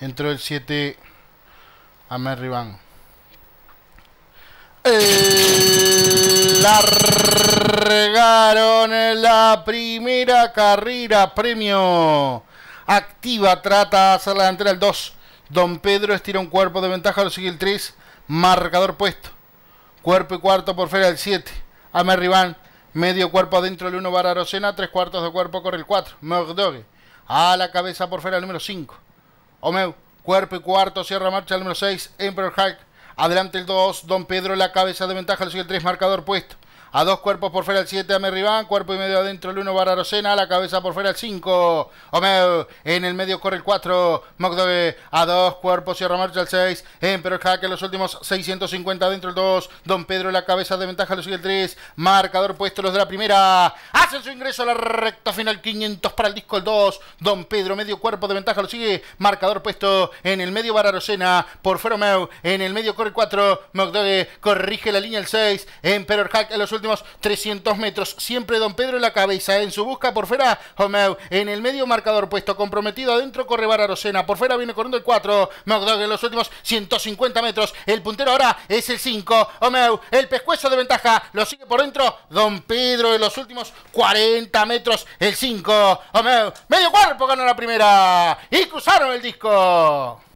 Entró el 7 a eh, la Largaron en la primera carrera. Premio. Activa, trata de hacer la delantera el 2. Don Pedro estira un cuerpo de ventaja, lo sigue el 3. Marcador puesto. Cuerpo y cuarto por fuera el 7. A Merriban. Medio cuerpo adentro del 1 Rosena. Tres cuartos de cuerpo corre el 4. Mordogue. A la cabeza por fuera el número 5. Omeu, cuerpo y cuarto, cierra marcha el número 6, Emperor Hike. Adelante el 2, Don Pedro, la cabeza de ventaja, le sigue el 3, marcador puesto. A dos cuerpos por fuera el 7 a Merriban cuerpo y medio adentro el 1 Bararocena, la cabeza por fuera el 5 Omeu, en el medio corre el 4 Mogdove, a dos cuerpos cierra Marcha el 6, Emperor en los últimos 650 adentro el 2, Don Pedro la cabeza de ventaja lo sigue el 3, marcador puesto los de la primera, hacen su ingreso a la recta final 500 para el disco el 2, Don Pedro medio cuerpo de ventaja lo sigue, marcador puesto en el medio Bararocena, por fuera Omeu, en el medio corre el 4, Mogdove corrige la línea el 6, Emperor en los los últimos 300 metros. Siempre Don Pedro en la cabeza, en su busca por fuera, Homeu en el medio marcador puesto, comprometido adentro, corre Rosena por fuera viene corriendo el 4, McDonald en los últimos 150 metros, el puntero ahora es el 5, Omeu, el pescuezo de ventaja, lo sigue por dentro, Don Pedro en los últimos 40 metros, el 5, Omeu, medio cuerpo gana la primera y cruzaron el disco.